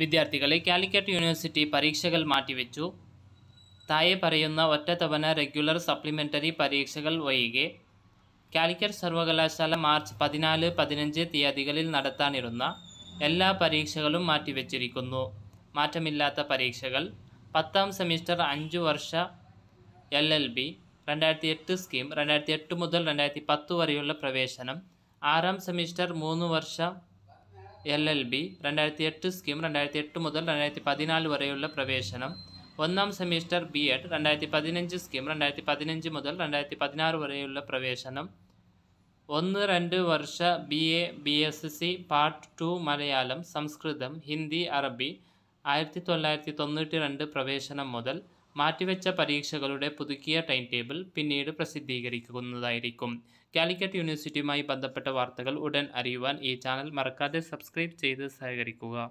വിദ്യാർത്ഥികളെ കാലിക്കറ്റ് യൂണിവേഴ്സിറ്റി പരീക്ഷകൾ മാറ്റിവെച്ചു താഴെ പറയുന്ന ഒറ്റ തവണ റെഗുലർ സപ്ലിമെൻ്ററി പരീക്ഷകൾ ഒഴികെ കാലിക്കറ്റ് സർവകലാശാല മാർച്ച് പതിനാല് പതിനഞ്ച് തീയതികളിൽ നടത്താനിരുന്ന എല്ലാ പരീക്ഷകളും മാറ്റിവെച്ചിരിക്കുന്നു മാറ്റമില്ലാത്ത പരീക്ഷകൾ പത്താം സെമിസ്റ്റർ അഞ്ചു വർഷ എൽ എൽ ബി രണ്ടായിരത്തി എട്ട് സ്കീം രണ്ടായിരത്തി എട്ട് മുതൽ രണ്ടായിരത്തി പത്ത് വരെയുള്ള പ്രവേശനം ആറാം സെമിസ്റ്റർ മൂന്ന് വർഷ എൽ എൽ ബി രണ്ടായിരത്തി എട്ട് സ്കീം രണ്ടായിരത്തി എട്ട് മുതൽ രണ്ടായിരത്തി പതിനാല് വരെയുള്ള പ്രവേശനം ഒന്നാം സെമിസ്റ്റർ ബി എഡ് രണ്ടായിരത്തി പതിനഞ്ച് സ്കീം രണ്ടായിരത്തി പതിനഞ്ച് മുതൽ രണ്ടായിരത്തി പതിനാറ് വരെയുള്ള പ്രവേശനം ഒന്ന് രണ്ട് വർഷ B A B S C part two Malayalam Sanskrit Hindi അറബി ആയിരത്തി തൊള്ളായിരത്തി തൊണ്ണൂറ്റി രണ്ട് പ്രവേശനം മുതൽ മാറ്റിവെച്ച പരീക്ഷകളുടെ പുതുക്കിയ ടൈം ടേബിൾ പിന്നീട് പ്രസിദ്ധീകരിക്കുന്നതായിരിക്കും കാലിക്കറ്റ് യൂണിവേഴ്സിറ്റിയുമായി ബന്ധപ്പെട്ട വാർത്തകൾ ഉടൻ അറിയുവാൻ ഈ ചാനൽ മറക്കാതെ സബ്സ്ക്രൈബ് ചെയ്ത് സഹകരിക്കുക